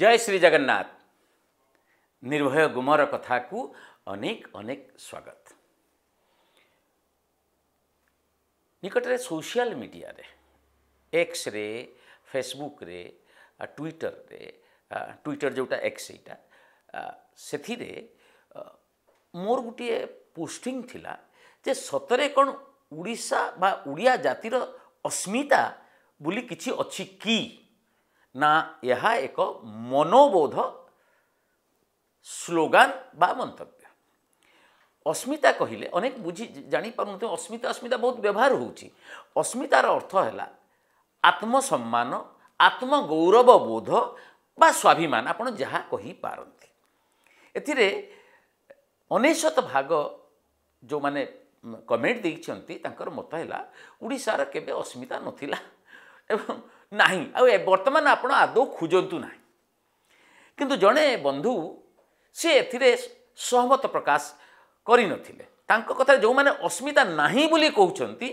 जय श्री जगन्नाथ निर्भय गुमर कथा को अनेक अनेक स्वागत निकटरे सोशल मीडिया रे एक्स रे फेसबुक रे ट्विटर रे ट्विटर जोटा एक्स एटा से मोर गोटे पोस्टिंग थिला जे सतरे कौन उड़ीसा बा उड़िया जातिर अस्मिता बोली कि अच्छी की ନା ଏହା ଏକ ମନୋବୋଧ ସ୍ଲୋଗାନ ବା ମନ୍ତବ୍ୟ ଅସ୍ମିତା କହିଲେ ଅନେକ ବୁଝି ଜାଣିପାରୁନଥିବେ ଅସ୍ମିତା ଅସ୍ମିତା ବହୁତ ବ୍ୟବହାର ହେଉଛି ଅସ୍ମିତାର ଅର୍ଥ ହେଲା ଆତ୍ମସମ୍ମାନ ଆତ୍ମଗୌରବ ବୋଧ ବା ସ୍ୱାଭିମାନ ଆପଣ ଯାହା କହିପାରନ୍ତି ଏଥିରେ ଅନେଶତ ଭାଗ ଯେଉଁମାନେ କମେଣ୍ଟ ଦେଇଛନ୍ତି ତାଙ୍କର ମତ ହେଲା ଓଡ଼ିଶାର କେବେ ଅସ୍ମିତା ନଥିଲା ଏବଂ ନାହିଁ ଆଉ ଏ ବର୍ତ୍ତମାନ ଆପଣ ଆଦୌ ଖୋଜନ୍ତୁ ନାହିଁ କିନ୍ତୁ ଜଣେ ବନ୍ଧୁ ସେ ଏଥିରେ ସହମତ ପ୍ରକାଶ କରିନଥିଲେ ତାଙ୍କ କଥାରେ ଯେଉଁମାନେ ଅସ୍ମିତା ନାହିଁ ବୋଲି କହୁଛନ୍ତି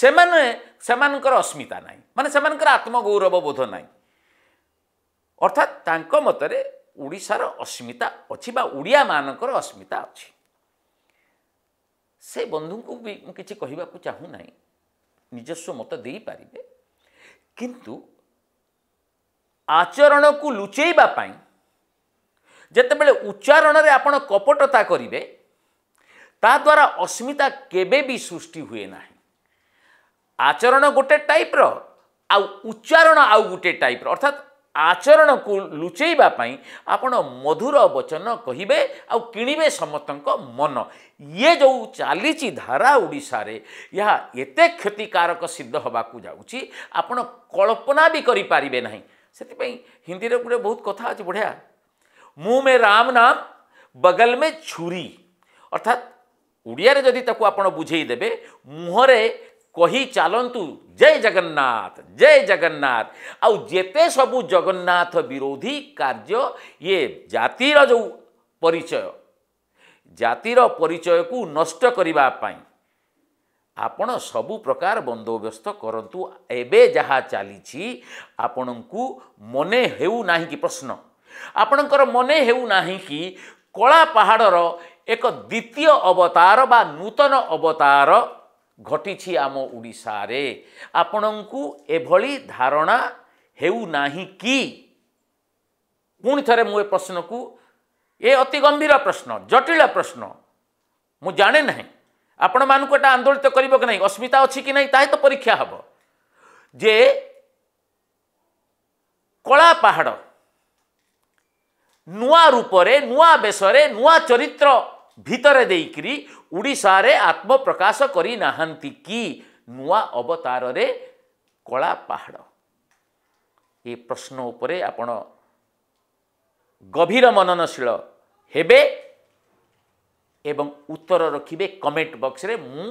ସେମାନେ ସେମାନଙ୍କର ଅସ୍ମିତା ନାହିଁ ମାନେ ସେମାନଙ୍କର ଆତ୍ମଗୌରବ ବୋଧ ନାହିଁ ଅର୍ଥାତ୍ ତାଙ୍କ ମତରେ ଓଡ଼ିଶାର ଅସ୍ମିତା ଅଛି ବା ଓଡ଼ିଆମାନଙ୍କର ଅସ୍ମିତା ଅଛି ସେ ବନ୍ଧୁଙ୍କୁ ବି ମୁଁ କିଛି କହିବାକୁ ଚାହୁଁ ନାହିଁ ନିଜସ୍ୱ ମତ ଦେଇପାରିବେ କିନ୍ତୁ ଆଚରଣକୁ ଲୁଚେଇବା ପାଇଁ ଯେତେବେଳେ ଉଚ୍ଚାରଣରେ ଆପଣ କପଟତା କରିବେ ତାଦ୍ୱାରା ଅସ୍ମିତା କେବେ ବି ସୃଷ୍ଟି ହୁଏ ନାହିଁ ଆଚରଣ ଗୋଟେ ଟାଇପ୍ର ଆଉ ଉଚ୍ଚାରଣ ଆଉ ଗୋଟେ ଟାଇପ୍ର ଅର୍ଥାତ୍ ଆଚରଣକୁ ଲୁଚେଇବା ପାଇଁ ଆପଣ ମଧୁର ବଚନ କହିବେ ଆଉ କିଣିବେ ସମସ୍ତଙ୍କ ମନ ये जो ଚାଲିଛି ଧାରା ଓଡ଼ିଶାରେ ଏହା ଏତେ କ୍ଷତିକାରକ ସିଦ୍ଧ ହେବାକୁ ଯାଉଛି ଆପଣ କଳ୍ପନା ବି କରିପାରିବେ ନାହିଁ ସେଥିପାଇଁ ହିନ୍ଦୀରେ ଗୋଟେ ବହୁତ କଥା ଅଛି ବଢ଼ିଆ ମୁଁ ମେ ରାମ ନାମ ବଗଲ ମେ ଛୁରୀ ଅର୍ଥାତ୍ ଓଡ଼ିଆରେ ଯଦି ତାକୁ ଆପଣ ବୁଝେଇ ଦେବେ ମୁହଁରେ କହି ଚାଲନ୍ତୁ ଜୟ ଜଗନ୍ନାଥ ଜୟ ଜଗନ୍ନାଥ ଆଉ ଯେତେ ସବୁ ଜଗନ୍ନାଥ ବିରୋଧୀ କାର୍ଯ୍ୟ ଇଏ ଜାତିର ଯେଉଁ ପରିଚୟ ଜାତିର ପରିଚୟକୁ ନଷ୍ଟ କରିବା ପାଇଁ ଆପଣ ସବୁ ପ୍ରକାର ବନ୍ଦୋବସ୍ତ କରନ୍ତୁ ଏବେ ଯାହା ଚାଲିଛି ଆପଣଙ୍କୁ ମନେ ହେଉନାହିଁ କି ପ୍ରଶ୍ନ ଆପଣଙ୍କର ମନେ ହେଉନାହିଁ କି କଳା ପାହାଡ଼ର ଏକ ଦ୍ୱିତୀୟ ଅବତାର ବା ନୂତନ ଅବତାର ଘଟିଛି ଆମ ଓଡ଼ିଶାରେ ଆପଣଙ୍କୁ ଏଭଳି ଧାରଣା ହେଉନାହିଁ କି ପୁଣି ଥରେ ମୁଁ ଏ ପ୍ରଶ୍ନକୁ ଏ ଅତି ଗମ୍ଭୀର ପ୍ରଶ୍ନ ଜଟିଳ ପ୍ରଶ୍ନ ମୁଁ ଜାଣେ ନାହିଁ ଆପଣମାନଙ୍କୁ ଏଇଟା ଆନ୍ଦୋଳିତ କରିବ କି ନାହିଁ ଅସ୍ମିତା ଅଛି କି ନାହିଁ ତାହେ ତ ପରୀକ୍ଷା ହେବ ଯେ କଳା ପାହାଡ଼ ନୂଆ ରୂପରେ ନୂଆ ବେଶରେ ନୂଆ ଚରିତ୍ର ଭିତରେ ଦେଇକିରି ଓଡ଼ିଶାରେ ଆତ୍ମପ୍ରକାଶ କରିନାହାନ୍ତି କି ନୂଆ ଅବତାରରେ କଳା ପାହାଡ଼ ଏ ପ୍ରଶ୍ନ ଉପରେ ଆପଣ ଗଭୀର ମନନଶୀଳ ହେବେ ଏବଂ ଉତ୍ତର ରଖିବେ କମେଣ୍ଟ ବକ୍ସରେ ମୁଁ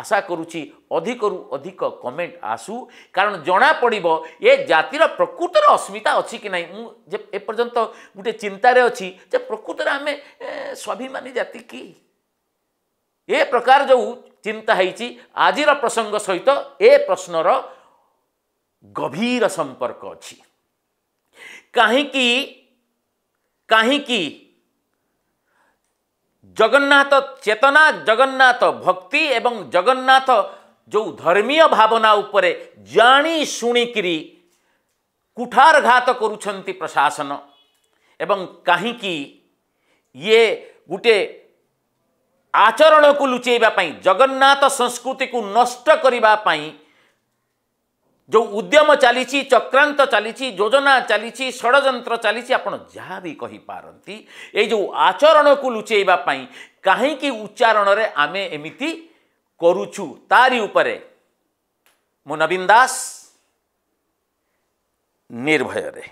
ଆଶା କରୁଛି ଅଧିକରୁ ଅଧିକ କମେଣ୍ଟ ଆସୁ କାରଣ ଜଣାପଡ଼ିବ ଏ ଜାତିର ପ୍ରକୃତର ଅସ୍ମିତା ଅଛି କି ନାହିଁ ମୁଁ ଯେ ଏପର୍ଯ୍ୟନ୍ତ ଗୋଟିଏ ଚିନ୍ତାରେ ଅଛି ଯେ ପ୍ରକୃତରେ ଆମେ ସ୍ୱାଭିମାନୀ ଜାତି କି ଏ ପ୍ରକାର ଯେଉଁ ଚିନ୍ତା ହେଇଛି ଆଜିର ପ୍ରସଙ୍ଗ ସହିତ ଏ ପ୍ରଶ୍ନର ଗଭୀର ସମ୍ପର୍କ ଅଛି କାହିଁକି काहीकि जगन्नाथ चेतना जगन्नाथ भक्ति एवं जगन्नाथ जो धर्मीय भावना उपरे जानी शुणिकी कुठारघात करुंट प्रशासन एवं काहीकि ये गोटे आचरण को लुचेवाई जगन्नाथ संस्कृति को नष्ट करने जो ଉଦ୍ୟମ ଚାଲିଛି ଚକ୍ରାନ୍ତ ଚାଲିଛି ଯୋଜନା ଚାଲିଛି ଷଡ଼ଯନ୍ତ୍ର ଚାଲିଛି ଆପଣ ଯାହା ବି କହିପାରନ୍ତି ଏଇ ଯେଉଁ ଆଚରଣକୁ ଲୁଚେଇବା ପାଇଁ କାହିଁକି ଉଚ୍ଚାରଣରେ ଆମେ ଏମିତି କରୁଛୁ ତାରି ଉପରେ ମୁଁ ନବୀନ ଦାସ ନିର୍ଭୟରେ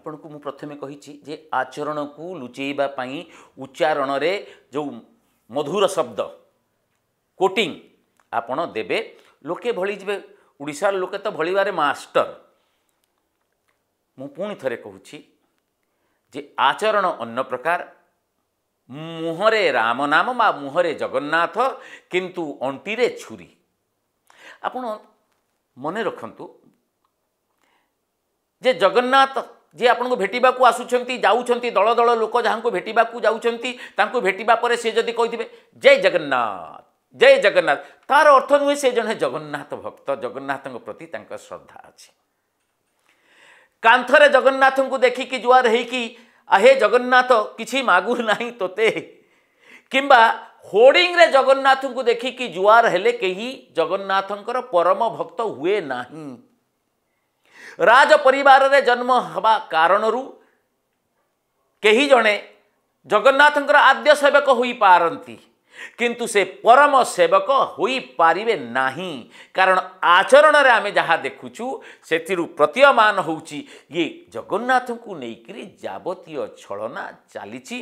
ଆପଣଙ୍କୁ ମୁଁ ପ୍ରଥମେ କହିଛି ଯେ ଆଚରଣକୁ ଲୁଚେଇବା ପାଇଁ ଉଚ୍ଚାରଣରେ ଯେଉଁ ମଧୁର ଶବ୍ଦ କୋଟିଂ ଆପଣ ଦେବେ ଲୋକେ ଭଳି ଯିବେ ଓଡ଼ିଶାର ଲୋକେ ତ ଭଳିବାରେ ମାଷ୍ଟର ମୁଁ ପୁଣି ଥରେ କହୁଛି ଯେ ଆଚରଣ ଅନ୍ୟ ପ୍ରକାର ମୁହଁରେ ରାମନାମ ବା ମୁହଁରେ ଜଗନ୍ନାଥ କିନ୍ତୁ ଅଣ୍ଟିରେ ଛୁରୀ ଆପଣ ମନେ ରଖନ୍ତୁ ଯେ ଜଗନ୍ନାଥ ଯିଏ ଆପଣଙ୍କୁ ଭେଟିବାକୁ ଆସୁଛନ୍ତି ଯାଉଛନ୍ତି ଦଳ ଦଳ ଲୋକ ଯାହାଙ୍କୁ ଭେଟିବାକୁ ଯାଉଛନ୍ତି ତାଙ୍କୁ ଭେଟିବା ପରେ ସେ ଯଦି କହିଥିବେ ଜୟ ଜଗନ୍ନାଥ ଜୟ ଜଗନ୍ନାଥ ତାର ଅର୍ଥ ନୁହେଁ ସେ ଜଣେ ଜଗନ୍ନାଥ ଭକ୍ତ ଜଗନ୍ନାଥଙ୍କ ପ୍ରତି ତାଙ୍କ ଶ୍ରଦ୍ଧା ଅଛି କାନ୍ଥରେ ଜଗନ୍ନାଥଙ୍କୁ ଦେଖିକି ଜୁଆର ହେଇକି ଆହେ ଜଗନ୍ନାଥ କିଛି ମାଗୁ ନାହିଁ ତୋତେ କିମ୍ବା ହୋର୍ଡିଂରେ ଜଗନ୍ନାଥଙ୍କୁ ଦେଖିକି ଜୁଆର ହେଲେ କେହି ଜଗନ୍ନାଥଙ୍କର ପରମ ଭକ୍ତ ହୁଏ ନାହିଁ ରାଜ ପରିବାରରେ ଜନ୍ମ ହେବା କାରଣରୁ କେହି ଜଣେ ଜଗନ୍ନାଥଙ୍କର ଆଦ୍ୟ ସେବକ ହୋଇପାରନ୍ତି କିନ୍ତୁ ସେ ପରମ ସେବକ ହୋଇପାରିବେ ନାହିଁ କାରଣ ଆଚରଣରେ ଆମେ ଯାହା ଦେଖୁଛୁ ସେଥିରୁ ପ୍ରତୀୟମାନ ହେଉଛି ଇଏ ଜଗନ୍ନାଥଙ୍କୁ ନେଇକରି ଯାବତୀୟ ଛଳନା ଚାଲିଛି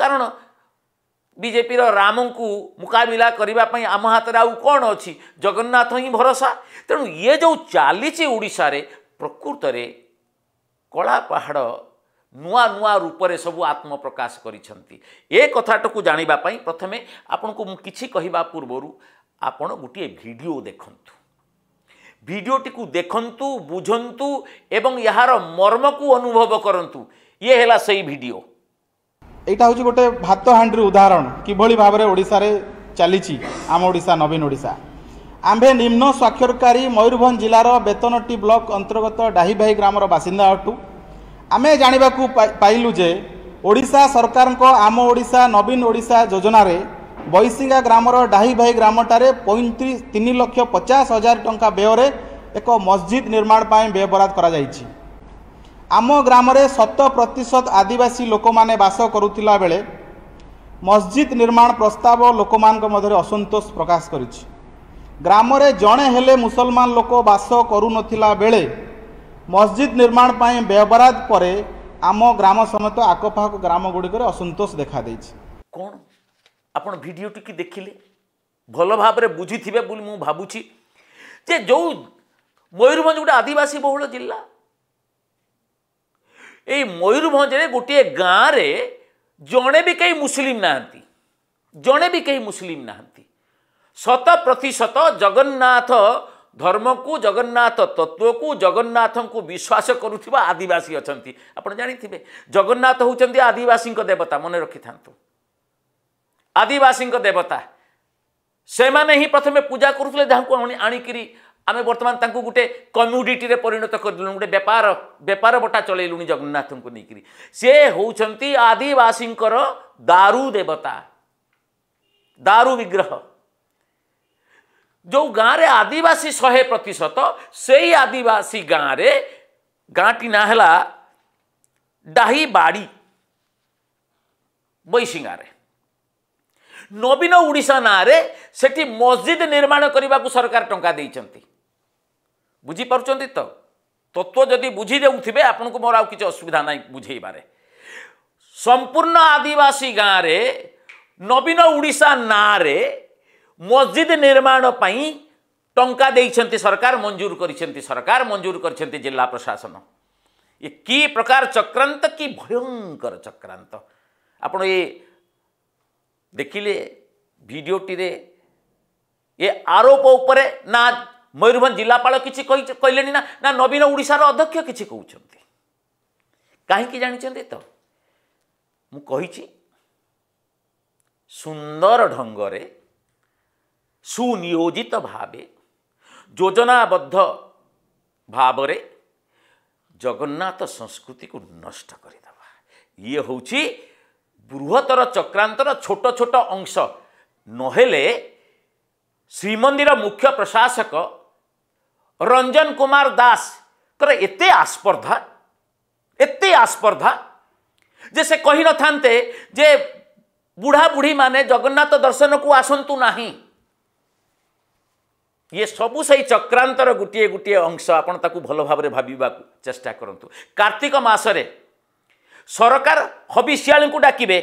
କାରଣ ବିଜେପିର ରାମଙ୍କୁ ମୁକାବିଲା କରିବା ପାଇଁ ଆମ ହାତରେ ଆଉ କ'ଣ ଅଛି ଜଗନ୍ନାଥ ହିଁ ଭରସା ତେଣୁ ଇଏ ଯେଉଁ ଚାଲିଛି ଓଡ଼ିଶାରେ ପ୍ରକୃତରେ କଳା ପାହାଡ଼ ନୂଆ ନୂଆ ରୂପରେ ସବୁ ଆତ୍ମପ୍ରକାଶ କରିଛନ୍ତି ଏ କଥାଟାକୁ ଜାଣିବା ପାଇଁ ପ୍ରଥମେ ଆପଣଙ୍କୁ ମୁଁ କିଛି କହିବା ପୂର୍ବରୁ ଆପଣ ଗୋଟିଏ ଭିଡ଼ିଓ ଦେଖନ୍ତୁ ଭିଡ଼ିଓଟିକୁ ଦେଖନ୍ତୁ ବୁଝନ୍ତୁ ଏବଂ ଏହାର ମର୍ମକୁ ଅନୁଭବ କରନ୍ତୁ ଇଏ ହେଲା ସେଇ ଭିଡ଼ିଓ ଏଇଟା ହେଉଛି ଗୋଟେ ଭାତ ହାଣ୍ଡିର ଉଦାହରଣ କିଭଳି ଭାବରେ ଓଡ଼ିଶାରେ ଚାଲିଛି ଆମ ଓଡ଼ିଶା ନବୀନ ଓଡ଼ିଶା আমে নিম্ন স্বাক্ষরকারী ময়ূরভ জেলার বেতনটি ব্লক অন্তর্গত ডাহিভাই গ্রামের বাসিন্দা অটু আমি জাঁয়া পাইলু যে ওড়শা সরকার আম ওড়শা নবীন ওড়শা যোজনার বৈশিঙ্গা গ্রামের ডাহিভাই গ্রামটায় পঁয়ত্রিশ তিন লক্ষ পচাশ হাজার টাকা ব্যয়ের এক মসজিদ নির্মাণ ব্যয়বরাদ করা যাই আম গ্রামের শত প্রতিশত আদিবাসী লোক বাস করুলা বেড়ে মসজিদ নির্মাণ প্রস্তাব লোক অসন্তোষ প্রকাশ করেছে ଗ୍ରାମରେ ଜଣେ ହେଲେ ମୁସଲମାନ ଲୋକ ବାସ କରୁନଥିଲା ବେଳେ ମସଜିଦ୍ ନିର୍ମାଣ ପାଇଁ ବ୍ୟୟବରାଦ ପରେ ଆମ ଗ୍ରାମ ସମେତ ଆଖପାଖ ଗ୍ରାମ ଗୁଡ଼ିକରେ ଅସନ୍ତୋଷ ଦେଖାଦେଇଛି କ'ଣ ଆପଣ ଭିଡ଼ିଓଟିକି ଦେଖିଲେ ଭଲ ଭାବରେ ବୁଝିଥିବେ ବୋଲି ମୁଁ ଭାବୁଛି ଯେ ଯେଉଁ ମୟୂରଭଞ୍ଜ ଗୋଟେ ଆଦିବାସୀ ବହୁଳ ଜିଲ୍ଲା ଏଇ ମୟୂରଭଞ୍ଜରେ ଗୋଟିଏ ଗାଁରେ ଜଣେ ବି କେହି ମୁସଲିମ୍ ନାହାନ୍ତି ଜଣେ ବି କେହି ମୁସଲିମ୍ ନାହାନ୍ତି ଶତ ପ୍ରତିଶତ ଜଗନ୍ନାଥ ଧର୍ମକୁ ଜଗନ୍ନାଥ ତତ୍ତ୍ୱକୁ ଜଗନ୍ନାଥଙ୍କୁ ବିଶ୍ୱାସ କରୁଥିବା ଆଦିବାସୀ ଅଛନ୍ତି ଆପଣ ଜାଣିଥିବେ ଜଗନ୍ନାଥ ହେଉଛନ୍ତି ଆଦିବାସୀଙ୍କ ଦେବତା ମନେ ରଖିଥାନ୍ତୁ ଆଦିବାସୀଙ୍କ ଦେବତା ସେମାନେ ହିଁ ପ୍ରଥମେ ପୂଜା କରୁଥିଲେ ଯାହାକୁ ଆଣିକିରି ଆମେ ବର୍ତ୍ତମାନ ତାଙ୍କୁ ଗୋଟେ କମ୍ୟୁଡିଟିରେ ପରିଣତ କରିଦେଲୁ ଗୋଟେ ବେପାର ବେପାର ବଟା ଚଳେଇଲୁଣି ଜଗନ୍ନାଥଙ୍କୁ ନେଇକିରି ସେ ହେଉଛନ୍ତି ଆଦିବାସୀଙ୍କର ଦାରୁ ଦେବତା ଦାରୁ ବିଗ୍ରହ ଯେଉଁ ଗାଁରେ ଆଦିବାସୀ ଶହେ ପ୍ରତିଶତ ସେଇ ଆଦିବାସୀ ଗାଁରେ ଗାଁଟି ନାଁ ହେଲା ଡାହିବାଡ଼ି ବୈଶିଙ୍ଗାରେ ନବୀନ ଓଡ଼ିଶା ନାଁରେ ସେଠି ମସଜିଦ ନିର୍ମାଣ କରିବାକୁ ସରକାର ଟଙ୍କା ଦେଇଛନ୍ତି ବୁଝିପାରୁଛନ୍ତି ତ ତତ୍ଵ ଯଦି ବୁଝି ଦେଉଥିବେ ଆପଣଙ୍କୁ ମୋର ଆଉ କିଛି ଅସୁବିଧା ନାହିଁ ବୁଝେଇବାରେ ସମ୍ପୂର୍ଣ୍ଣ ଆଦିବାସୀ ଗାଁରେ ନବୀନ ଓଡ଼ିଶା ନାଁରେ ମସ୍ଜିଦ୍ ନିର୍ମାଣ ପାଇଁ ଟଙ୍କା ଦେଇଛନ୍ତି ସରକାର ମଞ୍ଜୁର କରିଛନ୍ତି ସରକାର ମଞ୍ଜୁର କରିଛନ୍ତି ଜିଲ୍ଲା ପ୍ରଶାସନ ଏ କି ପ୍ରକାର ଚକ୍ରାନ୍ତ କି ଭୟଙ୍କର ଚକ୍ରାନ୍ତ ଆପଣ ଏ ଦେଖିଲେ ଭିଡ଼ିଓଟିରେ ଏ ଆରୋପ ଉପରେ ନା ମୟୂରଭଞ୍ଜ ଜିଲ୍ଲାପାଳ କିଛି କହିଲେଣି ନା ନା ନବୀନ ଓଡ଼ିଶାର ଅଧ୍ୟକ୍ଷ କିଛି କହୁଛନ୍ତି କାହିଁକି ଜାଣିଛନ୍ତି ତ ମୁଁ କହିଛି ସୁନ୍ଦର ଢଙ୍ଗରେ सुनियोजित भावे ଯୋଜନାବଦ୍ଧ ଭାବରେ ଜଗନ୍ନାଥ ସଂସ୍କୃତିକୁ ନଷ୍ଟ କରିଦେବା ଇଏ ହେଉଛି ବୃହତ୍ତର ଚକ୍ରାନ୍ତର ଛୋଟ ଛୋଟ ଅଂଶ ନହେଲେ ଶ୍ରୀମନ୍ଦିର ମୁଖ୍ୟ ପ୍ରଶାସକ ରଞ୍ଜନ କୁମାର ଦାସଙ୍କର ଏତେ ଆସ୍ପର୍ଦ୍ଧା ଏତେ ଆସ୍ପର୍ଦ୍ଧା ଯେ ସେ କହିନଥାନ୍ତେ ଯେ ବୁଢ଼ାବୁଢ଼ୀମାନେ ଜଗନ୍ନାଥ ଦର୍ଶନକୁ ଆସନ୍ତୁ ନାହିଁ ଇଏ ସବୁ ସେଇ ଚକ୍ରାନ୍ତର ଗୋଟିଏ ଗୋଟିଏ ଅଂଶ ଆପଣ ତାକୁ ଭଲ ଭାବରେ ଭାବିବାକୁ ଚେଷ୍ଟା କରନ୍ତୁ କାର୍ତ୍ତିକ ମାସରେ ସରକାର ହବିଷିଆଳିଙ୍କୁ ଡାକିବେ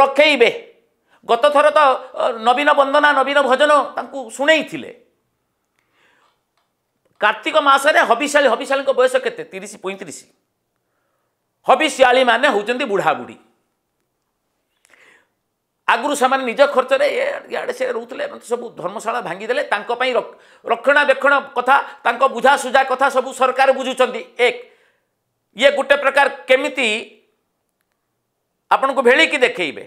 ରଖେଇବେ ଗତଥର ତ ନବୀନ ବନ୍ଦନା ନବୀନ ଭଜନ ତାଙ୍କୁ ଶୁଣେଇଥିଲେ କାର୍ତ୍ତିକ ମାସରେ ହବିଶାଳୀ ହବିଶାଳୀଙ୍କ ବୟସ କେତେ ତିରିଶ ପଇଁତିରିଶ ହବିଶିଆଳିମାନେ ହେଉଛନ୍ତି ବୁଢ଼ାବୁଢ଼ୀ आगुरी से निज खर्च से रोते सब धर्मशाला भांगीदे रक्षणाबेक्षण कथा सुझा कथा सब सरकार बुझुं एक ये गोटे प्रकार केमी आपण को भेड़ी देखेबे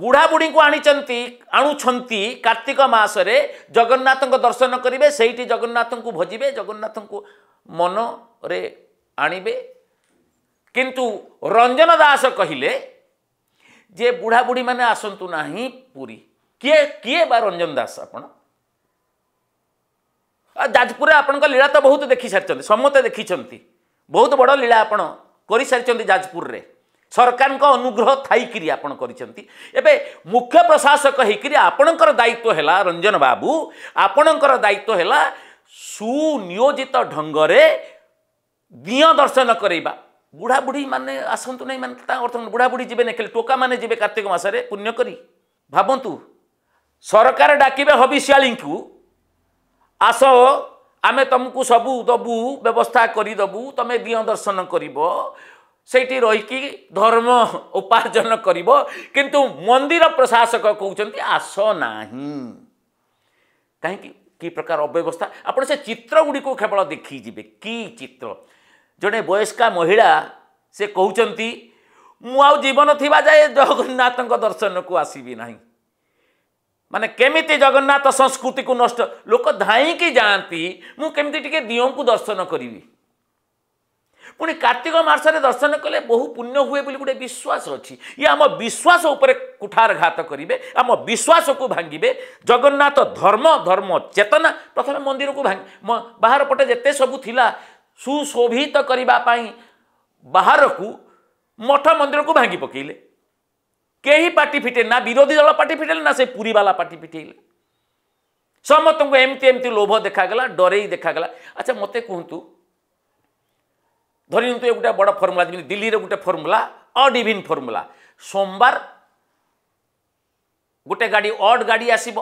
बुढ़ा बुढ़ी को आणुंट कार्तिक मसने जगन्नाथ दर्शन करेंगे से जगन्नाथ को भजबे जगन्नाथ को मनरे आणवे किंतु रंजन दास कहले ଯେ ବୁଢ଼ା ବୁଢ଼ୀ ମାନେ ଆସନ୍ତୁ ନାହିଁ ପୁରୀ କିଏ କିଏ ବା ରଞ୍ଜନ ଦାସ ଆପଣ ଯାଜପୁରରେ ଆପଣଙ୍କ ଲୀଳା ତ ବହୁତ ଦେଖିସାରିଛନ୍ତି ସମସ୍ତେ ଦେଖିଛନ୍ତି ବହୁତ ବଡ଼ ଲୀଳା ଆପଣ କରିସାରିଛନ୍ତି ଯାଜପୁରରେ ସରକାରଙ୍କ ଅନୁଗ୍ରହ ଥାଇକିରି ଆପଣ କରିଛନ୍ତି ଏବେ ମୁଖ୍ୟ ପ୍ରଶାସକ ହେଇକିରି ଆପଣଙ୍କର ଦାୟିତ୍ୱ ହେଲା ରଞ୍ଜନ ବାବୁ ଆପଣଙ୍କର ଦାୟିତ୍ୱ ହେଲା ସୁନିୟୋଜିତ ଢଙ୍ଗରେ ଦିଅଁ ଦର୍ଶନ କରେଇବା ବୁଢ଼ାବୁଢ଼ୀ ମାନେ ଆସନ୍ତୁ ନାହିଁ ମାନେ ତାଙ୍କ ଅର୍ଥ ବୁଢ଼ାବୁଢ଼ୀ ଯିବେନି ଖାଲି ଟୋକାମାନେ ଯିବେ କାର୍ତ୍ତିକ ମାସରେ ପୁଣ୍ୟ କରି ଭାବନ୍ତୁ ସରକାର ଡାକିବେ ହବିଷ୍ୟାଳିଙ୍କୁ ଆସ ଆମେ ତୁମକୁ ସବୁ ଦେବୁ ବ୍ୟବସ୍ଥା କରିଦେବୁ ତୁମେ ଦିଅଁ ଦର୍ଶନ କରିବ ସେଇଠି ରହିକି ଧର୍ମ ଉପାର୍ଜନ କରିବ କିନ୍ତୁ ମନ୍ଦିର ପ୍ରଶାସକ କହୁଛନ୍ତି ଆସ ନାହିଁ କାହିଁକି କି ପ୍ରକାର ଅବ୍ୟବସ୍ଥା ଆପଣ ସେ ଚିତ୍ର ଗୁଡ଼ିକୁ କେବଳ ଦେଖିଯିବେ କି ଚିତ୍ର ଜଣେ ବୟସ୍କା ମହିଳା ସେ କହୁଛନ୍ତି ମୁଁ ଆଉ ଜୀବନ ଥିବା ଯାଏ ଜଗନ୍ନାଥଙ୍କ ଦର୍ଶନକୁ ଆସିବି ନାହିଁ ମାନେ କେମିତି ଜଗନ୍ନାଥ ସଂସ୍କୃତିକୁ ନଷ୍ଟ ଲୋକ ଧାଇଁକି ଯାଆନ୍ତି ମୁଁ କେମିତି ଟିକେ ଦିଅଁଙ୍କୁ ଦର୍ଶନ କରିବି ପୁଣି କାର୍ତ୍ତିକ ମାସରେ ଦର୍ଶନ କଲେ ବହୁ ପୁଣ୍ୟ ହୁଏ ବୋଲି ଗୋଟେ ବିଶ୍ୱାସ ଅଛି ଇଏ ଆମ ବିଶ୍ୱାସ ଉପରେ କୁଠାରଘାତ କରିବେ ଆମ ବିଶ୍ୱାସକୁ ଭାଙ୍ଗିବେ ଜଗନ୍ନାଥ ଧର୍ମ ଧର୍ମ ଚେତନା ପ୍ରଥମେ ମନ୍ଦିରକୁ ଭାଙ୍ଗି ବାହାର ପଟେ ଯେତେ ସବୁ ଥିଲା ସୁଶୋଭିତ କରିବା ପାଇଁ ବାହାରକୁ ମଠ ମନ୍ଦିରକୁ ଭାଙ୍ଗି ପକାଇଲେ କେହି ପାଟି ଫିଟେଇଲେ ନା ବିରୋଧୀ ଦଳ ପାଟି ଫିଟେଇଲେ ନା ସେ ପୁରୀବାଲା ପାଟି ଫିଟେଇଲେ ସମସ୍ତଙ୍କୁ ଏମିତି ଏମିତି ଲୋଭ ଦେଖାଗଲା ଡରେଇ ଦେଖାଗଲା ଆଚ୍ଛା ମୋତେ କୁହନ୍ତୁ ଧରି ନିଅନ୍ତୁ ଏ ଗୋଟେ ବଡ଼ ଫର୍ମୁଲା ଯେମିତି ଦିଲ୍ଲୀରେ ଗୋଟେ ଫର୍ମୁଲା ଅଡ୍ ଇଭିନ୍ ଫର୍ମୁଲା ସୋମବାର ଗୋଟେ ଗାଡ଼ି ଅଡ୍ ଗାଡ଼ି ଆସିବ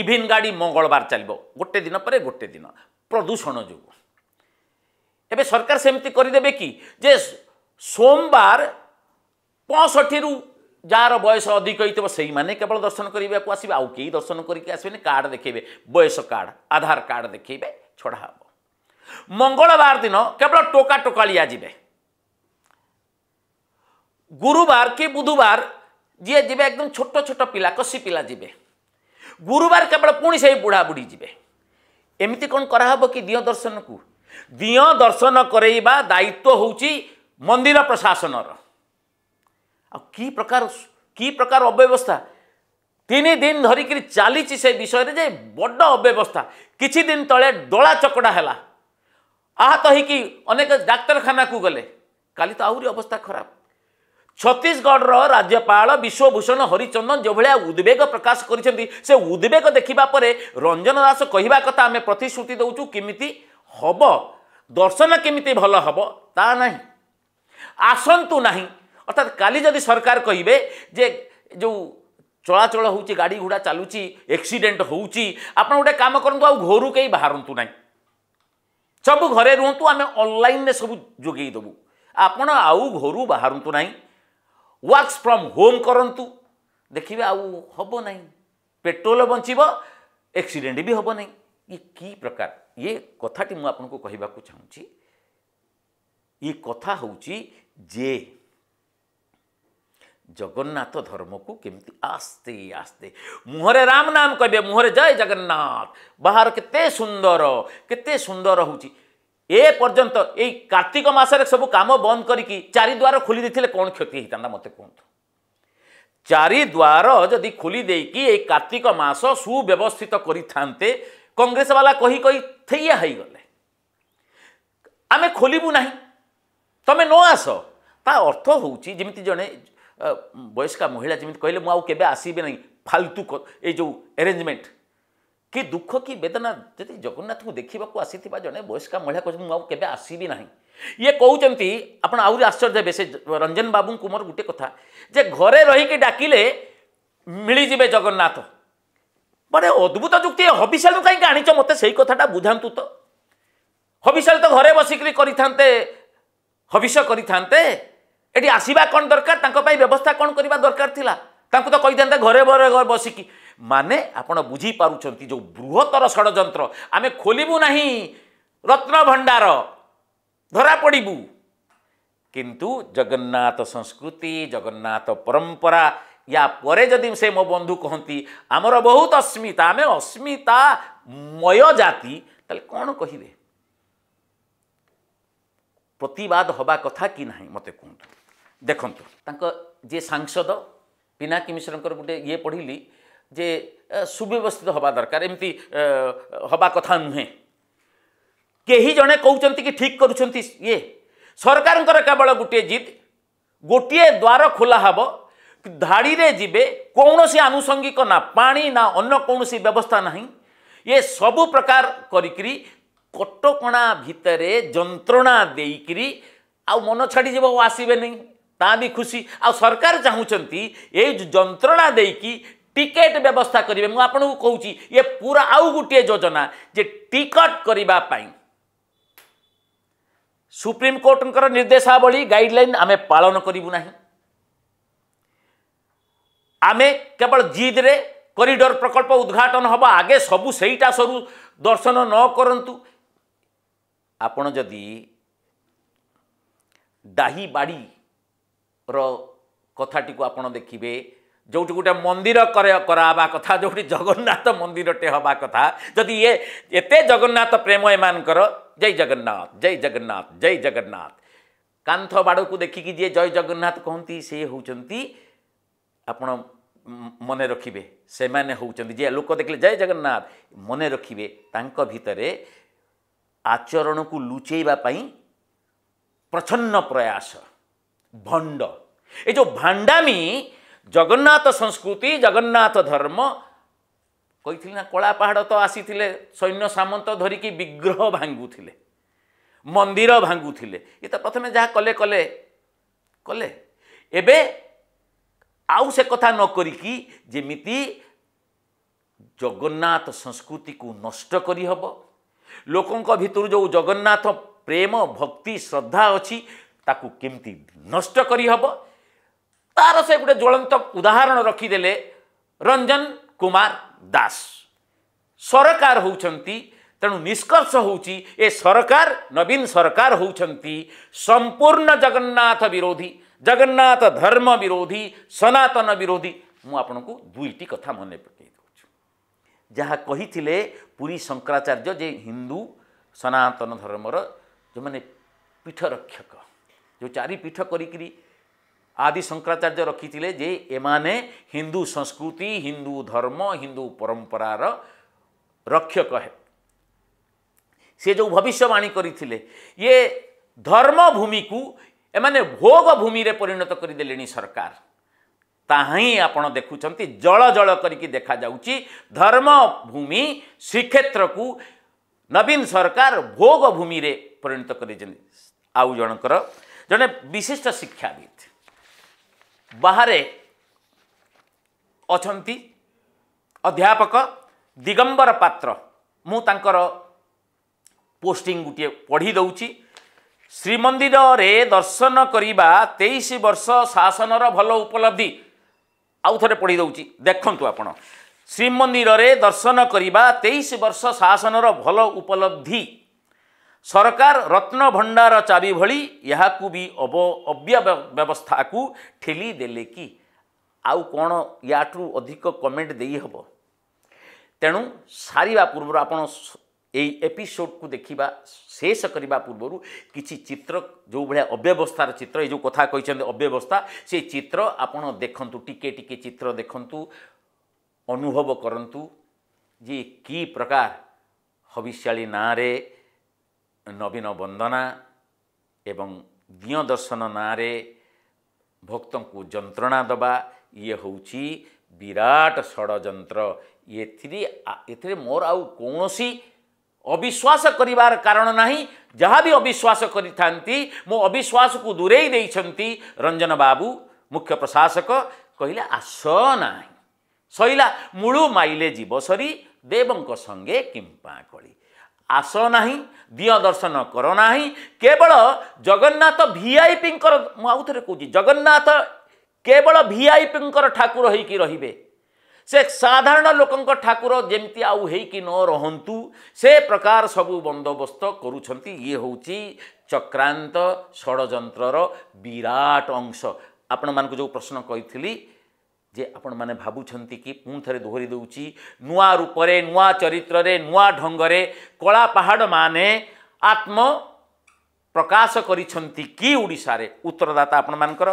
ଇଭିନ୍ ଗାଡ଼ି ମଙ୍ଗଳବାର ଚାଲିବ ଗୋଟେ ଦିନ ପରେ ଗୋଟେ ଦିନ ପ୍ରଦୂଷଣ ଯୋଗୁଁ ଏବେ ସରକାର ସେମିତି କରିଦେବେ କି ଯେ ସୋମବାର ପଞ୍ଚଷଠିରୁ ଯାହାର ବୟସ ଅଧିକ ହେଇଥିବ ସେଇମାନେ କେବଳ ଦର୍ଶନ କରିବାକୁ ଆସିବେ ଆଉ କେହି ଦର୍ଶନ କରିକି ଆସିବେନି କାର୍ଡ଼ ଦେଖେଇବେ ବୟସ କାର୍ଡ଼ ଆଧାର କାର୍ଡ଼ ଦେଖେଇବେ ଛଡ଼ା ହେବ ମଙ୍ଗଳବାର ଦିନ କେବଳ ଟୋକା ଟୋକାଳିଆ ଯିବେ ଗୁରୁବାର କି ବୁଧବାର ଯିଏ ଯିବେ ଏକଦମ ଛୋଟ ଛୋଟ ପିଲା କଷି ପିଲା ଯିବେ ଗୁରୁବାର କେବଳ ପୁଣି ସେଇ ବୁଢ଼ାବୁଢ଼ୀ ଯିବେ ଏମିତି କ'ଣ କରାହେବ କି ଦିଅ ଦର୍ଶନକୁ ଦିଅଁ ଦର୍ଶନ କରେଇବା ଦାୟିତ୍ୱ ହେଉଛି ମନ୍ଦିର ପ୍ରଶାସନର ଆଉ କି ପ୍ରକାର କି ପ୍ରକାର ଅବ୍ୟବସ୍ଥା ତିନି ଦିନ ଧରିକିରି ଚାଲିଛି ସେ ବିଷୟରେ ଯେ ବଡ଼ ଅବ୍ୟବସ୍ଥା କିଛି ଦିନ ତଳେ ଡଳା ଚକଡ଼ା ହେଲା ଆହତ ହେଇକି ଅନେକ ଡାକ୍ତରଖାନାକୁ ଗଲେ କାଲି ତ ଆହୁରି ଅବସ୍ଥା ଖରାପ ଛତିଶଗଡ଼ର ରାଜ୍ୟପାଳ ବିଶ୍ୱଭୂଷଣ ହରିଚନ୍ଦନ ଯେଉଁଭଳିଆ ଉଦ୍ବେଗ ପ୍ରକାଶ କରିଛନ୍ତି ସେ ଉଦ୍ବେଗ ଦେଖିବା ପରେ ରଞ୍ଜନ ଦାସ କହିବା କଥା ଆମେ ପ୍ରତିଶ୍ରୁତି ଦେଉଛୁ କେମିତି ହେବ दर्शन केमी भल हम ता आसतु ना अर्थात का जदि सरकार कहे जे जो चलाचल हो गाड़ी घोड़ा चलुची एक्सीडेट हो काम करूँ आ घर कहीं बाहर ना सब घरे रुंतु आम अनल सब जोगे देवु आप घर बाहर ना वर्क फ्रम होम करतु देखिए आब पेट्रोल बचे एक्सीडेट भी हम नहीं ଇଏ କି ପ୍ରକାର ଇଏ କଥାଟି ମୁଁ ଆପଣଙ୍କୁ କହିବାକୁ ଚାହୁଁଛି ଇଏ କଥା ହେଉଛି ଯେ ଜଗନ୍ନାଥ ଧର୍ମକୁ କେମିତି ଆସ୍ତେ ଆସ୍ତେ ମୁହଁରେ ରାମ ନାମ କହିବେ ମୁହଁରେ ଜୟ ଜଗନ୍ନାଥ ବାହାର କେତେ ସୁନ୍ଦର କେତେ ସୁନ୍ଦର ହେଉଛି ଏ ପର୍ଯ୍ୟନ୍ତ ଏଇ କାର୍ତ୍ତିକ ମାସରେ ସବୁ କାମ ବନ୍ଦ କରିକି ଚାରିଦ୍ୱାର ଖୋଲି ଦେଇଥିଲେ କ'ଣ କ୍ଷତି ହେଇଥାନ୍ତା ମୋତେ କୁହନ୍ତୁ ଚାରିଦ୍ୱାର ଯଦି ଖୋଲି ଦେଇକି ଏଇ କାର୍ତ୍ତିକ ମାସ ସୁବ୍ୟବସ୍ଥିତ କରିଥାନ୍ତେ कंग्रेस बाला कही कही ठैया हो आम खोलू ना तुम्हें न आस ता अर्थ होमती जड़े वयस्का महिला जमी कहे मुझे आसबि ना फालतू ये एरेजमेंट कि दुख कि बेदना जी जगन्नाथ को देखा आसी जड़े वयस्का महिला कहते मुझे आसबि ना ये कहते आप आश्चर्य से रंजन बाबू कुमार गोटे कथा जे घरे रही डाकिले मिलजे जगन्नाथ ମାନେ ଅଦ୍ଭୁତ ଯୁକ୍ତି ହବିଶାଲୁ କାହିଁକି ଆଣିଛ ମୋତେ ସେଇ କଥାଟା ବୁଝାନ୍ତୁ ତ ହବିଶାଲ ତ ଘରେ ବସିକିରି କରିଥାନ୍ତେ ହବିଷ କରିଥାନ୍ତେ ଏଠି ଆସିବା କ'ଣ ଦରକାର ତାଙ୍କ ପାଇଁ ବ୍ୟବସ୍ଥା କ'ଣ କରିବା ଦରକାର ଥିଲା ତାଙ୍କୁ ତ କହିଥାନ୍ତେ ଘରେ ଘରେ ଘରେ ବସିକି ମାନେ ଆପଣ ବୁଝିପାରୁଛନ୍ତି ଯେଉଁ ବୃହତ୍ତର ଷଡ଼ଯନ୍ତ୍ର ଆମେ ଖୋଲିବୁ ନାହିଁ ରତ୍ନଭଣ୍ଡାର ଧରା ପଡ଼ିବୁ କିନ୍ତୁ ଜଗନ୍ନାଥ ସଂସ୍କୃତି ଜଗନ୍ନାଥ ପରମ୍ପରା या परे जदि से मो बंधु कहती आमर बहुत अस्मिता आम अस्मिता मय जाति कौन कह प्रतवाद हवा कथा कि ना मत कह देखु जे सांसद पिनाकी मिश्र गोटे ये पढ़ी जे सुव्यवस्थित हवा दरकार एमती हवा कथा नुहे कही जड़े कौन कि ठीक कर सरकार केवल गोटे जिद गोटे द्वार खोला हाँ ଧାଡ଼ିରେ ଯିବେ କୌଣସି ଆନୁଷଙ୍ଗିକ ନା ପାଣି ନା ଅନ୍ୟ କୌଣସି ବ୍ୟବସ୍ଥା ନାହିଁ ଏ ସବୁ ପ୍ରକାର କରିକିରି କଟକଣା ଭିତରେ ଯନ୍ତ୍ରଣା ଦେଇକିରି ଆଉ ମନ ଛାଡ଼ିଯିବ ଆଉ ଆସିବେନି ତା ବି ଖୁସି ଆଉ ସରକାର ଚାହୁଁଛନ୍ତି ଏଇ ଯନ୍ତ୍ରଣା ଦେଇକି ଟିକେଟ ବ୍ୟବସ୍ଥା କରିବେ ମୁଁ ଆପଣଙ୍କୁ କହୁଛି ଏ ପୁରା ଆଉ ଗୋଟିଏ ଯୋଜନା ଯେ ଟିକଟ କରିବା ପାଇଁ ସୁପ୍ରିମକୋର୍ଟଙ୍କର ନିର୍ଦ୍ଦେଶାବଳୀ ଗାଇଡ଼ଲାଇନ୍ ଆମେ ପାଳନ କରିବୁ ନାହିଁ ଆମେ କେବଳ ଜିଦ୍ରେ କରିଡ଼ର ପ୍ରକଳ୍ପ ଉଦ୍ଘାଟନ ହେବ ଆଗେ ସବୁ ସେଇଟା ସରୁ ଦର୍ଶନ ନ କରନ୍ତୁ ଆପଣ ଯଦି ଡାହି ବାଡ଼ିର କଥାଟିକୁ ଆପଣ ଦେଖିବେ ଯେଉଁଠି ଗୋଟେ ମନ୍ଦିର କରାହେବା କଥା ଯେଉଁଠି ଜଗନ୍ନାଥ ମନ୍ଦିରଟେ ହେବା କଥା ଯଦି ଇଏ ଏତେ ଜଗନ୍ନାଥ ପ୍ରେମ ଏମାନଙ୍କର ଜୟ ଜଗନ୍ନାଥ ଜୟ ଜଗନ୍ନାଥ ଜୟ ଜଗନ୍ନାଥ କାନ୍ଥ ବାଡ଼କୁ ଦେଖିକି ଯିଏ ଜୟ ଜଗନ୍ନାଥ କହନ୍ତି ସେ ହେଉଛନ୍ତି ଆପଣ ମନେ ରଖିବେ ସେମାନେ ହେଉଛନ୍ତି ଯେ ଲୋକ ଦେଖିଲେ ଜୟ ଜଗନ୍ନାଥ ମନେ ରଖିବେ ତାଙ୍କ ଭିତରେ ଆଚରଣକୁ ଲୁଚେଇବା ପାଇଁ ପ୍ରଚ୍ଛନ୍ନ ପ୍ରୟାସ ଭଣ୍ଡ ଏ ଯେଉଁ ଭାଣ୍ଡାମୀ ଜଗନ୍ନାଥ ସଂସ୍କୃତି ଜଗନ୍ନାଥ ଧର୍ମ କହିଥିଲି ନା କଳାପାହାଡ଼ ତ ଆସିଥିଲେ ସୈନ୍ୟ ସାମନ୍ତ ଧରିକି ବିଗ୍ରହ ଭାଙ୍ଗୁଥିଲେ ମନ୍ଦିର ଭାଙ୍ଗୁଥିଲେ ଇଏ ତ ପ୍ରଥମେ ଯାହା କଲେ କଲେ କଲେ ଏବେ ଆଉ ସେ କଥା ନ କରିକି ଯେମିତି ଜଗନ୍ନାଥ ସଂସ୍କୃତିକୁ ନଷ୍ଟ କରିହେବ ଲୋକଙ୍କ ଭିତରୁ ଯେଉଁ ଜଗନ୍ନାଥ ପ୍ରେମ ଭକ୍ତି ଶ୍ରଦ୍ଧା ଅଛି ତାକୁ କେମିତି ନଷ୍ଟ କରିହେବ ତା'ର ସେ ଗୋଟେ ଜ୍ୱଳନ୍ତ ଉଦାହରଣ ରଖିଦେଲେ ରଞ୍ଜନ କୁମାର ଦାସ ସରକାର ହେଉଛନ୍ତି ତେଣୁ ନିଷ୍କର୍ଷ ହେଉଛି ଏ ସରକାର ନବୀନ ସରକାର ହେଉଛନ୍ତି ସମ୍ପୂର୍ଣ୍ଣ ଜଗନ୍ନାଥ ବିରୋଧୀ ଜଗନ୍ନାଥ ଧର୍ମ ବିରୋଧୀ ସନାତନ ବିରୋଧୀ ମୁଁ ଆପଣଙ୍କୁ ଦୁଇଟି କଥା ମନେ ପକାଇ ଦେଉଛି ଯାହା କହିଥିଲେ ପୁରୀ ଶଙ୍କରାଚାର୍ଯ୍ୟ ଯେ ହିନ୍ଦୁ ସନାତନ ଧର୍ମର ଯେଉଁମାନେ ପୀଠରକ୍ଷକ ଯେଉଁ ଚାରି ପୀଠ କରିକିରି आदि शङ्कराचार्य रखिले जे एमाने हिन्दू संस्कृति हिन्दू धर्म हिन्दू परम्परार रक्षक है से जो भविष्यवाणी गरिले ये धर्मभूमिको ଏମାନେ ଭୋଗ ଭୂମିରେ ପରିଣତ କରିଦେଲେଣି ସରକାର ତାହା ହିଁ ଆପଣ ଦେଖୁଛନ୍ତି ଜଳ ଜଳ କରିକି ଦେଖାଯାଉଛି ଧର୍ମଭୂମି ଶ୍ରୀକ୍ଷେତ୍ରକୁ ନବୀନ ସରକାର ଭୋଗ ଭୂମିରେ ପରିଣତ କରିଛନ୍ତି ଆଉ ଜଣଙ୍କର ଜଣେ ବିଶିଷ୍ଟ ଶିକ୍ଷାବିତ୍ ବାହାରେ ଅଛନ୍ତି ଅଧ୍ୟାପକ ଦିଗମ୍ବର ପାତ୍ର ମୁଁ ତାଙ୍କର ପୋଷ୍ଟିଂ ଗୋଟିଏ ପଢ଼ି ଦେଉଛି ଶ୍ରୀମନ୍ଦିରରେ ଦର୍ଶନ କରିବା ତେଇଶ ବର୍ଷ ଶାସନର ଭଲ ଉପଲବ୍ଧି ଆଉ ଥରେ ପଢ଼ି ଦେଉଛି ଦେଖନ୍ତୁ ଆପଣ ଶ୍ରୀମନ୍ଦିରରେ ଦର୍ଶନ କରିବା ତେଇଶ ବର୍ଷ ଶାସନର ଭଲ ଉପଲବ୍ଧି ସରକାର ରତ୍ନଭଣ୍ଡାର ଚାବି ଭଳି ଏହାକୁ ବି ଅବ ଅବ୍ୟବସ୍ଥାକୁ ଠେଲି ଦେଲେ କି ଆଉ କ'ଣ ୟାଠୁ ଅଧିକ କମେଣ୍ଟ ଦେଇହେବ ତେଣୁ ସାରିବା ପୂର୍ବରୁ ଆପଣ এই ଏପିସୋଡ଼କୁ ଦେଖିବା ଶେଷ କରିବା ପୂର୍ବରୁ କିଛି ଚିତ୍ର ଯେଉଁଭଳିଆ ଅବ୍ୟବସ୍ଥାର ଚିତ୍ର ଏ ଯେଉଁ କଥା କହିଛନ୍ତି ଅବ୍ୟବସ୍ଥା ସେ ଚିତ୍ର ଆପଣ ଦେଖନ୍ତୁ ଟିକେ ଟିକେ ଚିତ୍ର ଦେଖନ୍ତୁ ଅନୁଭବ କରନ୍ତୁ ଯେ କି ପ୍ରକାର ହବିଷ୍ୟାଳୀ ନାଁରେ ନବୀନ ବନ୍ଦନା ଏବଂ ଦିଅଁ ଦର୍ଶନ ନାଁରେ ଭକ୍ତଙ୍କୁ ଯନ୍ତ୍ରଣା ଦେବା ଇଏ ହେଉଛି ବିରାଟ ଷଡ଼ଯନ୍ତ୍ର ଏଥିରେ ଏଥିରେ ମୋର ଆଉ କୌଣସି ଅବିଶ୍ୱାସ କରିବାର କାରଣ ନାହିଁ ଯାହା ବି ଅବିଶ୍ୱାସ କରିଥାନ୍ତି ମୋ ଅବିଶ୍ୱାସକୁ ଦୂରେଇ ଦେଇଛନ୍ତି ରଞ୍ଜନ ବାବୁ ମୁଖ୍ୟ ପ୍ରଶାସକ କହିଲେ ଆସ ନାହିଁ ସହିଲା ମୂଳୁ ମାଇଲେ ଯିବ ସରି ଦେବଙ୍କ ସଙ୍ଗେ କିମ୍ପା କଳି ଆସ ନାହିଁ ଦିଅ ଦର୍ଶନ କର ନାହିଁ କେବଳ ଜଗନ୍ନାଥ ଭିଆଇପିଙ୍କର ମୁଁ ଆଉ ଥରେ କହୁଛି ଜଗନ୍ନାଥ କେବଳ ଭିଆଇପିଙ୍କର ଠାକୁର ହୋଇକି ରହିବେ ସେ ସାଧାରଣ ଲୋକଙ୍କ ଠାକୁର ଯେମିତି ଆଉ ହେଇକି ନ ରହନ୍ତୁ ସେ ପ୍ରକାର ସବୁ ବନ୍ଦୋବସ୍ତ କରୁଛନ୍ତି ଇଏ ହେଉଛି ଚକ୍ରାନ୍ତ ଷଡ଼ଯନ୍ତ୍ରର ବିରାଟ ଅଂଶ ଆପଣମାନଙ୍କୁ ଯେଉଁ ପ୍ରଶ୍ନ କହିଥିଲି ଯେ ଆପଣମାନେ ଭାବୁଛନ୍ତି କି ପୁଣି ଥରେ ଦୋହରି ଦେଉଛି ନୂଆ ରୂପରେ ନୂଆ ଚରିତ୍ରରେ ନୂଆ ଢଙ୍ଗରେ କଳା ପାହାଡ଼ମାନେ ଆତ୍ମ ପ୍ରକାଶ କରିଛନ୍ତି କି ଓଡ଼ିଶାରେ ଉତ୍ତରଦାତା ଆପଣମାନଙ୍କର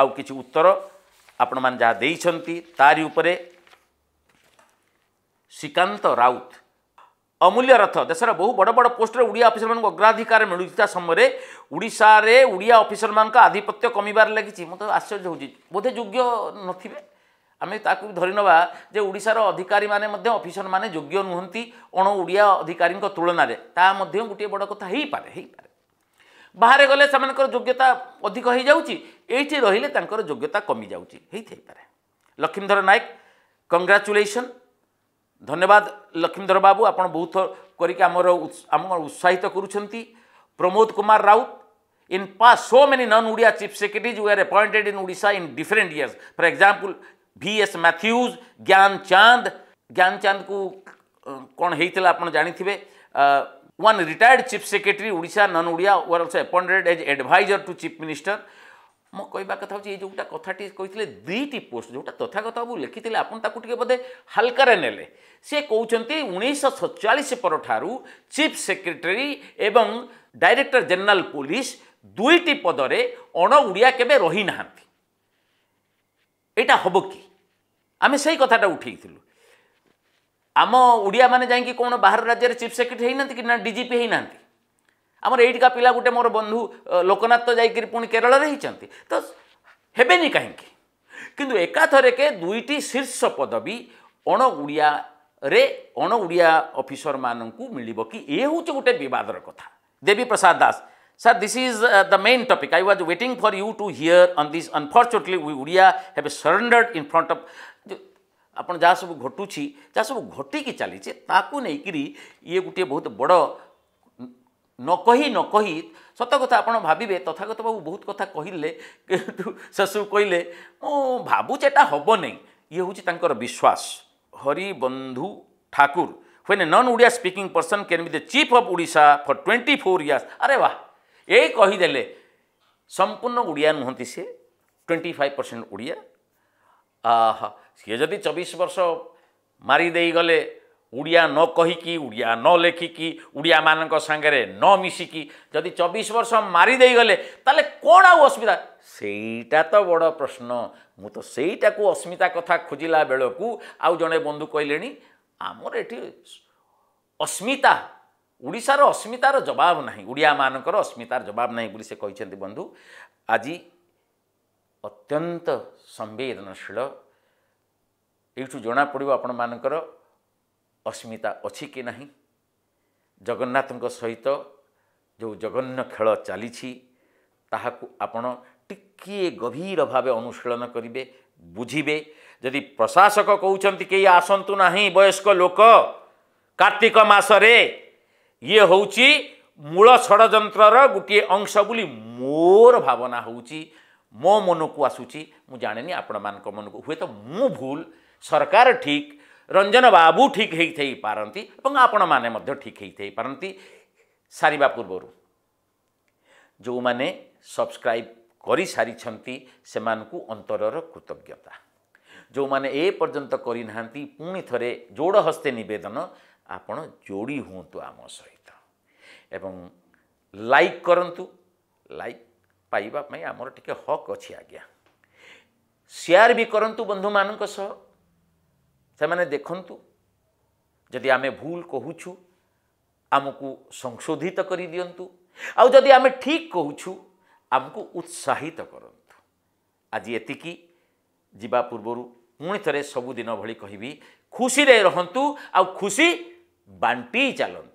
ଆଉ କିଛି ଉତ୍ତର ଆପଣମାନେ ଯାହା ଦେଇଛନ୍ତି ତାରି ଉପରେ ଶ୍ରୀକାନ୍ତ ରାଉତ ଅମୂଲ୍ୟ ରଥ ଦେଶର ବହୁ ବଡ଼ ବଡ଼ ପୋଷ୍ଟରେ ଓଡ଼ିଆ ଅଫିସରମାନଙ୍କୁ ଅଗ୍ରାଧିକାର ମିଳୁଥିବା ସମୟରେ ଓଡ଼ିଶାରେ ଓଡ଼ିଆ ଅଫିସରମାନଙ୍କ ଆଧିପତ୍ୟ କମିବାରେ ଲାଗିଛି ମୋତେ ଆଶ୍ଚର୍ଯ୍ୟ ହେଉଛି ବୋଧେ ଯୋଗ୍ୟ ନଥିବେ ଆମେ ତାକୁ ଧରିନେବା ଯେ ଓଡ଼ିଶାର ଅଧିକାରୀମାନେ ମଧ୍ୟ ଅଫିସରମାନେ ଯୋଗ୍ୟ ନୁହନ୍ତି ଅଣ ଓଡ଼ିଆ ଅଧିକାରୀଙ୍କ ତୁଳନାରେ ତାହା ମଧ୍ୟ ଗୋଟିଏ ବଡ଼ କଥା ହେଇପାରେ ହେଇପାରେ ବାହାରେ ଗଲେ ସେମାନଙ୍କର ଯୋଗ୍ୟତା ଅଧିକ ହେଇଯାଉଛି ଏଇଠି ରହିଲେ ତାଙ୍କର ଯୋଗ୍ୟତା କମିଯାଉଛି ହେଇଥାଇପାରେ ଲକ୍ଷ୍ମୀଧର ନାୟକ କଂଗ୍ରାଚୁଲେସନ୍ धन्यवाद लक्ष्मीधर बाबू आप बहुत करम उत्साहित करमोद Kumar Raut in past so many non Odia chief secretaries we are appointed in Odisha in different years for example भी एस मैथ्यूज ज्ञान चांद ज्ञान चांद को कौन है आप जानते हैं one retired chief secretary Odisha non Odia were also appointed as adviser to chief minister ମୁଁ କହିବା କଥା ହେଉଛି ଏଇ ଯେଉଁଟା କଥାଟି କହିଥିଲେ ଦୁଇଟି ପୋଷ୍ଟ ଯେଉଁଟା ତଥାଗତ ବାବୁ ଲେଖିଥିଲେ ଆପଣ ତାକୁ ଟିକେ ବୋଧେ ହାଲକାରେ ନେଲେ ସେ କହୁଛନ୍ତି ଉଣେଇଶହ ସତଚାଳିଶ ପରଠାରୁ ଚିଫ୍ ସେକ୍ରେଟେରୀ ଏବଂ ଡାଇରେକ୍ଟର ଜେନେରାଲ ପୋଲିସ ଦୁଇଟି ପଦରେ ଅଣ ଓଡ଼ିଆ କେବେ ରହିନାହାନ୍ତି ଏଇଟା ହେବ କି ଆମେ ସେଇ କଥାଟା ଉଠେଇଥିଲୁ ଆମ ଓଡ଼ିଆମାନେ ଯାଇକି କ'ଣ ବାହାର ରାଜ୍ୟରେ ଚିଫ୍ ସେକ୍ରେଟେରୀ ହେଇନାହାନ୍ତି କି ନା ଡିଜିପି ହେଇନାହାନ୍ତି आमर एटिका पिला गोटे मोर बंधु लोकनाथ तो जाकर पुणी केरल रही तो हेनी कहीं किंतु एकाथर के दुईट शीर्ष पदवी अण उड़िया अफिसर मानू मिल कि ये हूँ गोटे बदर कथ Devi Prasad Das sir this is the main topic I was waiting for you to hear on this unfortunately we Oriya have surrendered in front of आप जहाँ सब घटू जहाँ सब घटिकी चली नहीं ये गोटे बहुत बड़ ନ କହି ନ କହି ସତ କଥା ଆପଣ ଭାବିବେ ତଥାଗତ ବାବୁ ବହୁତ କଥା କହିଲେ କିନ୍ତୁ ସେସବୁ କହିଲେ ମୁଁ ଭାବୁଛି ଏଟା ହେବ ନାହିଁ ଇଏ ହେଉଛି ତାଙ୍କର ବିଶ୍ୱାସ Haribandhu Thakur when non Odia speaking person can be the chief of Odisha for twenty four years ଆରେ ବା ଏ କହିଦେଲେ ସମ୍ପୂର୍ଣ୍ଣ ଓଡ଼ିଆ ନୁହଁନ୍ତି ସିଏ ଟ୍ୱେଣ୍ଟି ଫାଇଭ୍ ପରସେଣ୍ଟ ଓଡ଼ିଆ ଆହା ସିଏ ଯଦି ଚବିଶ ବର୍ଷ ମାରି ଦେଇଗଲେ ଓଡ଼ିଆ ନ କହିକି ଓଡ଼ିଆ ନ ଲେଖିକି ଓଡ଼ିଆମାନଙ୍କ ସାଙ୍ଗରେ ନ ମିଶିକି ଯଦି ଚବିଶ ବର୍ଷ ମାରି ଦେଇଗଲେ ତାହେଲେ କ'ଣ ଆଉ ଅସୁବିଧା ସେଇଟା ତ ବଡ଼ ପ୍ରଶ୍ନ ମୁଁ ତ ସେଇଟାକୁ ଅସ୍ମିତା କଥା ଖୋଜିଲା ବେଳକୁ ଆଉ ଜଣେ ବନ୍ଧୁ କହିଲେଣି ଆମର ଏଠି ଅସ୍ମିତା ଓଡ଼ିଶାର ଅସ୍ମିତାର ଜବାବ ନାହିଁ ଓଡ଼ିଆମାନଙ୍କର ଅସ୍ମିତାର ଜବାବ ନାହିଁ ବୋଲି ସେ କହିଛନ୍ତି ବନ୍ଧୁ ଆଜି ଅତ୍ୟନ୍ତ ସମ୍ବେଦନଶୀଳ ଏଇଠୁ ଜଣାପଡ଼ିବ ଆପଣମାନଙ୍କର ଅସ୍ମିତା ଅଛି କି ନାହିଁ ଜଗନ୍ନାଥଙ୍କ ସହିତ ଯେଉଁ ଜଗନ୍ୟ ଖେଳ ଚାଲିଛି ତାହାକୁ ଆପଣ ଟିକିଏ ଗଭୀର ଭାବେ ଅନୁଶୀଳନ କରିବେ ବୁଝିବେ ଯଦି ପ୍ରଶାସକ କହୁଛନ୍ତି କେହି ଆସନ୍ତୁ ନାହିଁ ବୟସ୍କ ଲୋକ କାର୍ତ୍ତିକ ମାସରେ ଇଏ ହେଉଛି ମୂଳ ଷଡ଼ଯନ୍ତ୍ରର ଗୋଟିଏ ଅଂଶ ବୋଲି ମୋର ଭାବନା ହେଉଛି ମୋ ମନକୁ ଆସୁଛି ମୁଁ ଜାଣିନି ଆପଣମାନଙ୍କ ମନକୁ ହୁଏତ ମୁଁ ଭୁଲ ସରକାର ଠିକ୍ ରଞ୍ଜନ ବାବୁ ଠିକ୍ ହୋଇଥାଇପାରନ୍ତି ଏବଂ ଆପଣମାନେ ମଧ୍ୟ ଠିକ୍ ହୋଇଥାଇପାରନ୍ତି ସାରିବା ପୂର୍ବରୁ ଯେଉଁମାନେ ସବସ୍କ୍ରାଇବ୍ କରିସାରିଛନ୍ତି ସେମାନଙ୍କୁ ଅନ୍ତରର କୃତଜ୍ଞତା ଯେଉଁମାନେ ଏ ପର୍ଯ୍ୟନ୍ତ କରିନାହାନ୍ତି ପୁଣି ଥରେ ଯୋଡ଼ ହସ୍ତେ ନିବେଦନ ଆପଣ ଯୋଡ଼ି ହୁଅନ୍ତୁ ଆମ ସହିତ ଏବଂ ଲାଇକ୍ କରନ୍ତୁ ଲାଇକ୍ ପାଇବା ପାଇଁ ଆମର ଟିକେ ହକ୍ ଅଛି ଆଜ୍ଞା ସେୟାର ବି କରନ୍ତୁ ବନ୍ଧୁମାନଙ୍କ ସହ ସେମାନେ ଦେଖନ୍ତୁ ଯଦି ଆମେ ଭୁଲ କହୁଛୁ ଆମକୁ ସଂଶୋଧିତ କରିଦିଅନ୍ତୁ ଆଉ ଯଦି ଆମେ ଠିକ୍ କହୁଛୁ ଆମକୁ ଉତ୍ସାହିତ କରନ୍ତୁ ଆଜି ଏତିକି ଯିବା ପୂର୍ବରୁ ପୁଣି ଥରେ ସବୁଦିନ ଭଳି କହିବି ଖୁସିରେ ରହନ୍ତୁ ଆଉ ଖୁସି ବାଣ୍ଟି ଚାଲନ୍ତୁ